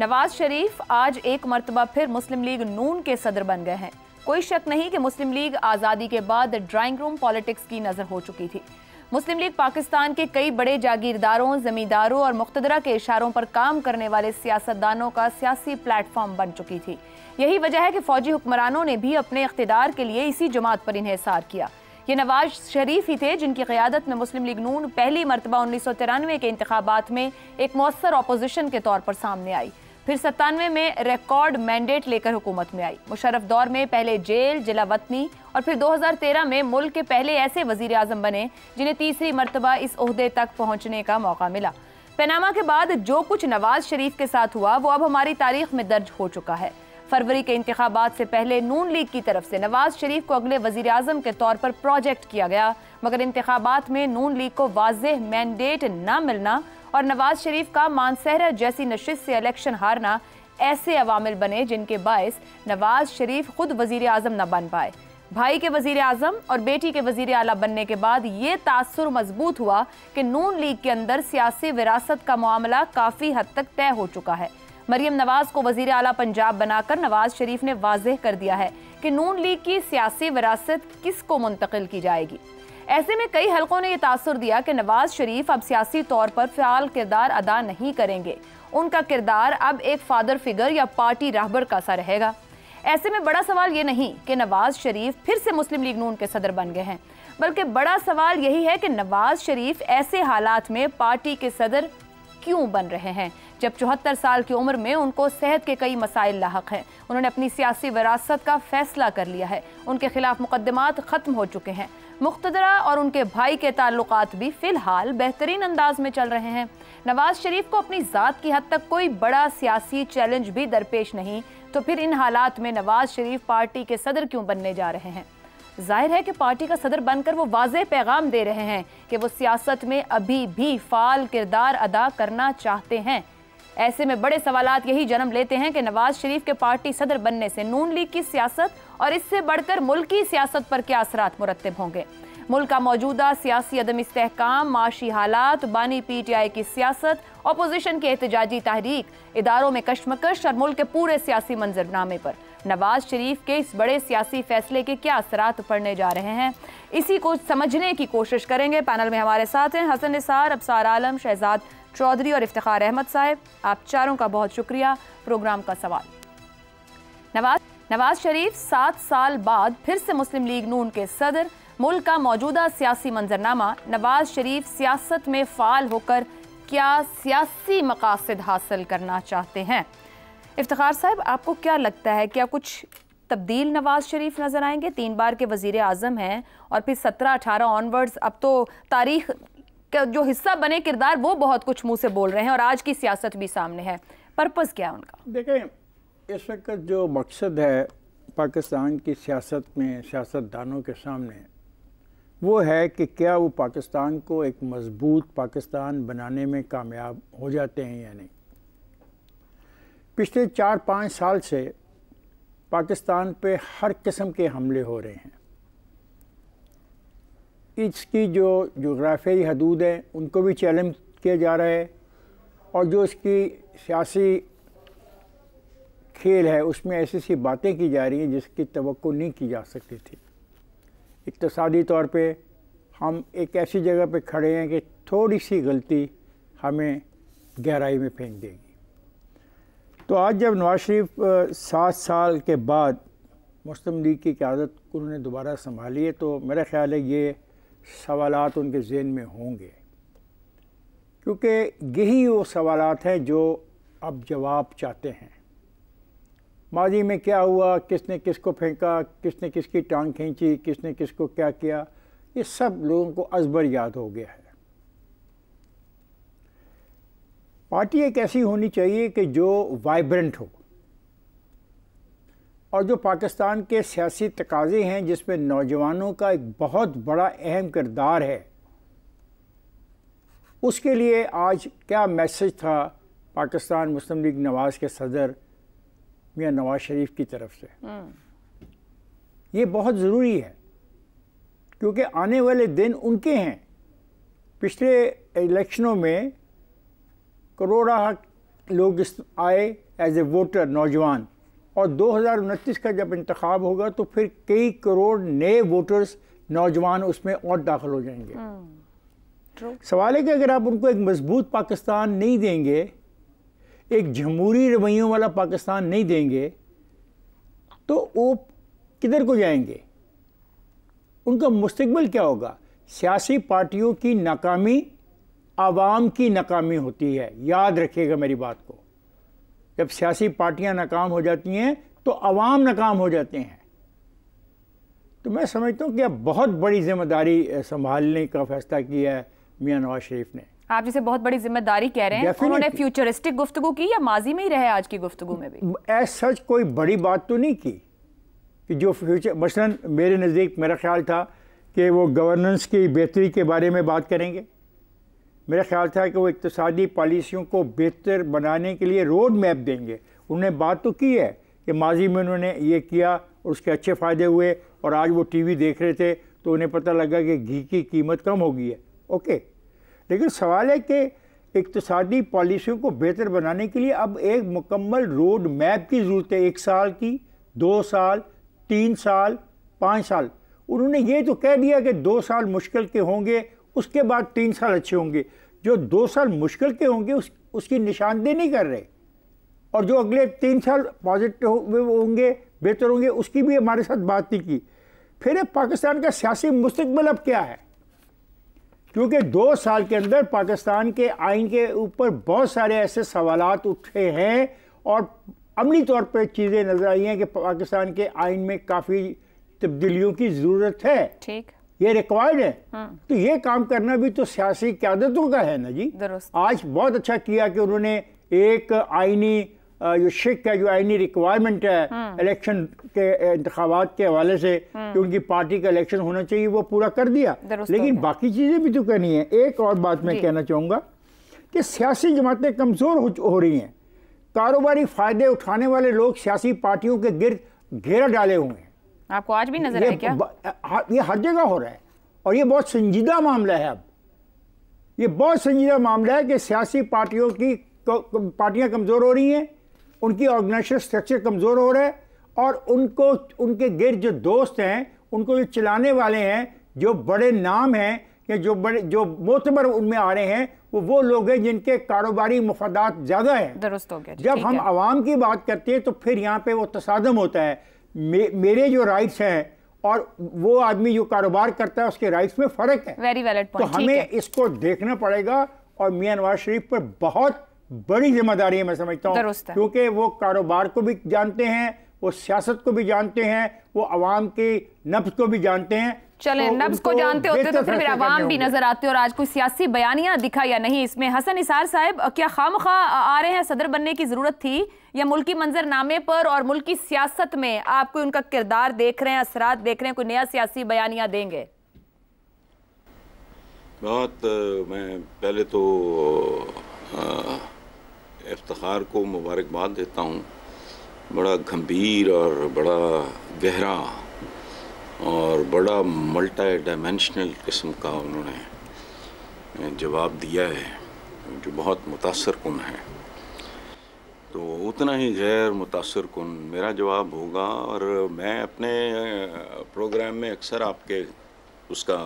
नवाज शरीफ आज एक मरतबा फिर मुस्लिम लीग नून के सदर बन गए हैं कोई शक नहीं कि मुस्लिम लीग आज़ादी के बाद ड्राइंग रूम पॉलिटिक्स की नज़र हो चुकी थी मुस्लिम लीग पाकिस्तान के कई बड़े जागीरदारों जमींदारों और मुख्तरा के इशारों पर काम करने वाले सियासतदानों का सियासी प्लेटफॉर्म बन चुकी थी यही वजह है कि फौजी हुक्मरानों ने भी अपने इकतदार के लिए इसी जमात पर इन्हसार किया ये नवाज शरीफ ही थे जिनकी क्यादत में मुस्लिम लीग नून पहली मरतबा उन्नीस सौ तिरानवे के इंतबात में एक मौसर अपोजिशन के तौर पर सामने आई फिर सत्तानवे में रिकॉर्ड मैंडेट लेकर हुकूमत में आई मुशरफ दौर में पहले जेल जिला वतनी और फिर 2013 में मुल्क के पहले ऐसे वजीर अजम बने जिन्हें तीसरी मरतबा इस अहदे तक पहुंचने का मौका मिला पैनामा के बाद जो कुछ नवाज शरीफ के साथ हुआ वो अब हमारी तारीख में दर्ज हो चुका है फरवरी के इंतबात से पहले नून लीग की तरफ से नवाज शरीफ को अगले वजीर अजम के तौर पर प्रोजेक्ट किया गया मगर इंतबात में नून लीग को वाज मैंडेट न मिलना और नवाज शरीफ का मानसहरा जैसी नशस्त से इलेक्शन हारना ऐसे अवामिल बने जिनके बायस नवाज शरीफ खुद वजीर अजम न बन पाए भाई के वजीर अजम और बेटी के वजीर अला बनने के बाद ये तासर मजबूत हुआ कि नून लीग के अंदर सियासी विरासत का मामला काफ़ी हद तक तय हो चुका है मरियम नवाज को वजीर अला पंजाब बनाकर नवाज शरीफ ने वाजह कर दिया है कि नून लीग की सियासी विरासत किस को मुंतकिल की जाएगी ऐसे में कई हलकों ने यह तासर दिया कि नवाज शरीफ अब सियासी तौर पर फ़ाल किरदार अदा नहीं करेंगे उनका किरदार अब एक फादर फिगर या पार्टी राहबर का सा रहेगा ऐसे में बड़ा सवाल ये नहीं कि नवाज शरीफ फिर से मुस्लिम लीग नून के सदर बन गए हैं बल्कि बड़ा सवाल यही है कि नवाज शरीफ ऐसे हालात में पार्टी के सदर क्यों बन रहे हैं जब चौहत्तर साल की उम्र में उनको सेहत के कई मसाइल लाक हैं उन्होंने अपनी सियासी विरासत का फैसला कर लिया है उनके खिलाफ मुकदमात ख़त्म हो चुके हैं मुख्तरा और उनके भाई के ताल्लुक भी फ़िलहाल बेहतरीन अंदाज में चल रहे हैं नवाज शरीफ को अपनी ज़ात की हद तक कोई बड़ा सियासी चैलेंज भी दरपेश नहीं तो फिर इन हालात में नवाज शरीफ पार्टी के सदर क्यों बनने जा रहे हैं जाहिर है कि पार्टी का सदर बनकर वो वाज पैगाम दे रहे हैं कि वो सियासत में अभी भी फाल किरदार अदा करना चाहते हैं ऐसे में बड़े सवाल यही जन्म लेते हैं कि नवाज शरीफ के पार्टी सदर बनने से नून लीग की सियासत और इससे बढ़कर मुल्की सियासत पर क्या असर मुरतब होंगे मुल्क का मौजूदा सियासी अदम इसकाम माशी हालात बानी पी टी आई की सियासत अपोजिशन की एहतजाजी तहरीक इदारों में कश्मकश और मुल्क के पूरे सियासी मंजरनामे पर नवाज शरीफ के इस बड़े सियासी फैसले के क्या असरात पड़ने जा रहे हैं इसी को समझने की कोशिश करेंगे पैनल में हमारे साथ हैं हसन निसार अबसार आलम शहजाद चौधरी और इफ्तार अहमद साहब आप चारों का बहुत शुक्रिया प्रोग्राम का सवाल नवाज नवाज शरीफ सात साल बाद फिर से मुस्लिम लीग नून के सदर मुल्क का मौजूदा सियासी मंजरनामा नवाज शरीफ सियासत में फ़ाल होकर क्या सियासी मकासद हासिल करना चाहते हैं इफ्तार साहब आपको क्या लगता है क्या कुछ तब्दील नवाज शरीफ नज़र आएंगे तीन बार के वज़ी अजम हैं और फिर सत्रह अठारह ऑनवर्ड्स अब तो तारीख का जो हिस्सा बने किरदार वो बहुत कुछ मुंह से बोल रहे हैं और आज की सियासत भी सामने है पर्पज़ क्या है उनका देखें इस वक्त जो मकसद है पाकिस्तान की सियासत में सियासतदानों के सामने वो है कि क्या वो पाकिस्तान को एक मज़बूत पाकिस्तान बनाने में कामयाब हो जाते हैं या नहीं पिछले चार पाँच साल से पाकिस्तान पे हर किस्म के हमले हो रहे हैं इसकी जो जोग्राफियाई हदूद हैं उनको भी चैलेंज किया जा रहा है और जो इसकी सियासी खेल है उसमें ऐसी ऐसी बातें की जा रही हैं जिसकी तो नहीं की जा सकती थी इकतसादी तौर पे हम एक ऐसी जगह पे खड़े हैं कि थोड़ी सी गलती हमें गहराई में फेंक देगी तो आज जब नवाज शरीफ सात साल के बाद मुस्लिम लीग की क्यादत उन्होंने दोबारा संभाली है तो मेरा ख्याल है ये सवालात उनके ज़ेन में होंगे क्योंकि यही वो सवालात हैं जो अब जवाब चाहते हैं माजी में क्या हुआ किसने किसको फेंका किसने किसकी टांग खींची किसने किसको क्या किया ये सब लोगों को अजबर याद हो गया है पार्टी एक ऐसी होनी चाहिए कि जो वाइब्रेंट हो और जो पाकिस्तान के सियासी तकाजे हैं जिसमें नौजवानों का एक बहुत बड़ा अहम किरदार है उसके लिए आज क्या मैसेज था पाकिस्तान मुस्लिम लीग नवाज़ के सदर मियाँ नवाज़ शरीफ की तरफ से हम्म। ये बहुत ज़रूरी है क्योंकि आने वाले दिन उनके हैं पिछले इलेक्शनों में करोड़ा लोग इस आए एज ए वोटर नौजवान और दो का जब इंतखब होगा तो फिर कई करोड़ नए वोटर्स नौजवान उसमें और दाखिल हो जाएंगे हम्म, सवाल है कि अगर आप उनको एक मजबूत पाकिस्तान नहीं देंगे एक जमहूरी रवैयों वाला पाकिस्तान नहीं देंगे तो वो किधर को जाएंगे उनका मुस्तबिल क्या होगा सियासी पार्टियों की नाकामी आवाम की नाकामी होती है याद रखिएगा मेरी बात को जब सियासी पार्टियां नाकाम हो जाती हैं तो आवाम नाकाम हो जाते हैं तो मैं समझता हूँ कि अब बहुत बड़ी जिम्मेदारी संभालने का फैसला किया है मियाँ नवाज शरीफ ने आप जिसे बहुत बड़ी जिम्मेदारी कह रहे हैं उन्होंने फ्यूचरिस्टिक गुफ्तु की या माजी में ही रहे आज की गुफ्तु में भी एज सच कोई बड़ी बात तो नहीं की कि जो फ्यूचर मसलन मेरे नज़दीक मेरा ख्याल था कि वो गवर्नेंस की बेहतरी के बारे में बात करेंगे मेरा ख्याल था कि वो इकतसादी पॉलिसियों को बेहतर बनाने के लिए रोड मैप देंगे उन्होंने बात तो की है कि माजी में उन्होंने ये किया और उसके अच्छे फ़ायदे हुए और आज वो टीवी देख रहे थे तो उन्हें पता लगा कि घी की कीमत कम हो गई है ओके लेकिन सवाल है कि इकतसादी पॉलिसियों को बेहतर बनाने के लिए अब एक मुकम्मल रोड मैप की ज़रूरत है एक साल की दो साल तीन साल पाँच साल उन्होंने ये तो कह दिया कि दो साल मुश्किल के होंगे उसके बाद तीन साल अच्छे होंगे जो दो साल मुश्किल के होंगे उस उसकी निशानदेही नहीं कर रहे और जो अगले तीन साल पॉजिटिव होंगे बेहतर होंगे उसकी भी हमारे साथ बात नहीं की फिर पाकिस्तान का सियासी मुस्तबिल अब क्या है क्योंकि दो साल के अंदर पाकिस्तान के आइन के ऊपर बहुत सारे ऐसे सवाल उठे हैं और अमली तौर पर चीज़ें नज़र आई हैं कि पाकिस्तान के आइन में काफ़ी तब्दीलियों की ज़रूरत है ठीक ये रिक्वायर्ड है हाँ। तो ये काम करना भी तो सियासी क्यादतों का है ना जी आज बहुत अच्छा किया कि उन्होंने एक आईनी जो शिक का जो आईनी रिक्वायरमेंट है इलेक्शन हाँ। के इंतबात के हवाले से हाँ। कि उनकी पार्टी का इलेक्शन होना चाहिए वो पूरा कर दिया लेकिन बाकी चीज़ें भी तो करनी है एक और बात मैं कहना चाहूंगा कि सियासी जमातें कमज़ोर हो, हो रही हैं कारोबारी फ़ायदे उठाने वाले लोग सियासी पार्टियों के गिरद घेरा डाले हुए हैं आपको आज भी नजर आया क्या ये हर जगह हो रहा है और ये बहुत संजीदा मामला है अब ये बहुत संजीदा मामला है कि सियासी पार्टियों की पार्टियां कमज़ोर हो रही हैं उनकी ऑर्गेनाइजेशन स्ट्रक्चर कमज़ोर हो रहा है और उनको उनके गिर जो दोस्त हैं उनको जो चलाने वाले हैं जो बड़े नाम हैं या जो बड़े जो मोतबर उनमें आ रहे हैं वो वो लोग हैं जिनके कारोबारी मफादात ज़्यादा हैं दुरुस्त हो गया जब हम आवाम की बात करते हैं तो फिर यहाँ पे वो तसादम होता है मे, मेरे जो राइट्स हैं और वो आदमी जो कारोबार करता है उसके राइट्स में फर्क है वेरी वैलिड तो हमें इसको देखना पड़ेगा और मियाँ नवाज शरीफ पर बहुत बड़ी जिम्मेदारी है मैं समझता हूँ क्योंकि वो कारोबार को भी जानते हैं वो सियासत को भी जानते हैं वो आवाम के नब्स को भी जानते हैं चले तो नब्स को जानते होते तो फिर आवाम भी नजर आते और आज कोई सियासी बयानिया दिखा या नहीं इसमें हसन इसार साहब क्या खाम खा आ रहे हैं सदर बनने की जरूरत थी या मुल्की मंजरनामे पर और मुल्की सियासत में आप कोई उनका किरदार देख रहे हैं असरात देख रहे हैं कोई नया सियासी बयानिया देंगे बहुत मैं पहले तो इफ्तार को मुबारकबाद देता हूँ बड़ा गंभीर और बड़ा गहरा और बड़ा मल्टी डायमेंशनल किस्म का उन्होंने जवाब दिया है जो बहुत मुतासर कन है तो उतना ही गैर मुतासर कन मेरा जवाब होगा और मैं अपने प्रोग्राम में अक्सर आपके उसका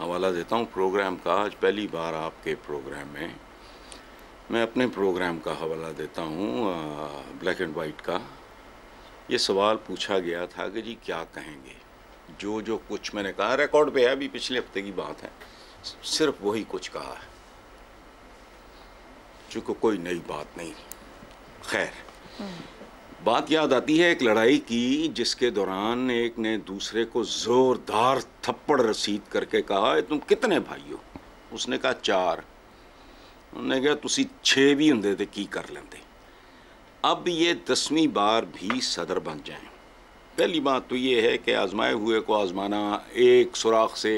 हवाला देता हूँ प्रोग्राम का आज पहली बार आपके प्रोग्राम में मैं अपने प्रोग्राम का हवाला देता हूँ ब्लैक एंड वाइट का ये सवाल पूछा गया था कि जी क्या कहेंगे जो जो कुछ मैंने कहा रिकॉर्ड पे है अभी पिछले हफ्ते की बात है सिर्फ वही कुछ कहा है चूंकि कोई नई बात नहीं खैर बात याद आती है एक लड़ाई की जिसके दौरान एक ने दूसरे को ज़ोरदार थप्पड़ रसीद करके कहा तुम कितने भाई हो उसने कहा चार उन्हें कहा तुम छे भी होंगे तो की कर लेंगे अब ये दसवीं बार भी सदर बन जाए पहली बात तो ये है कि आजमाए हुए को आजमाना एक सुराख से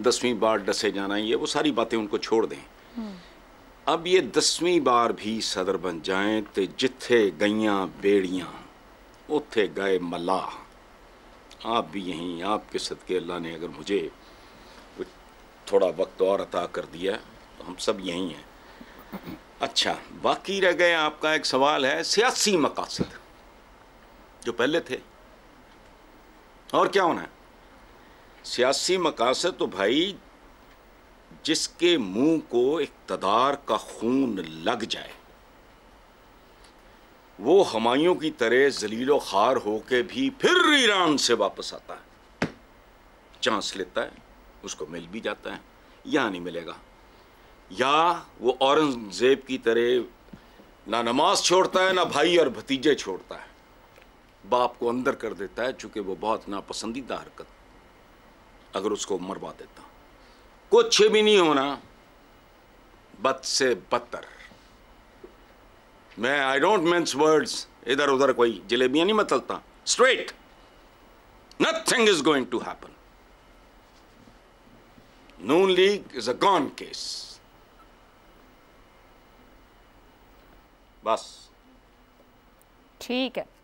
दसवीं बार डसे जाना ये वो सारी बातें उनको छोड़ दें हम्म। अब ये दसवीं बार भी सदर बन जाए तो जिथे गईयां बेड़ियाँ उथे गए मलाह आप भी यहीं आपके सदके अल्लाह ने अगर मुझे थोड़ा वक्त और अता कर दिया तो हम सब यहीं हैं अच्छा बाकी रह गए आपका एक सवाल है सियासी मकासद जो पहले थे और क्या होना है सियासी मकासद तो भाई जिसके मुंह को इकतदार का खून लग जाए वो हमायों की तरह जलीलो खार होके भी फिर ईरान से वापस आता है चांस लेता है उसको मिल भी जाता है या नहीं मिलेगा या वो औरंगजेब की तरह ना नमाज छोड़ता है ना भाई और भतीजे छोड़ता है बाप को अंदर कर देता है चूंकि वो बहुत नापसंदीदा हरकत अगर उसको मरवा देता कुछ भी नहीं होना बद से बदतर मैं आई डोंट मेंस वर्ड्स इधर उधर कोई जलेबियां नहीं मतलता straight nothing is going to happen Noon league is a gone case बस ठीक है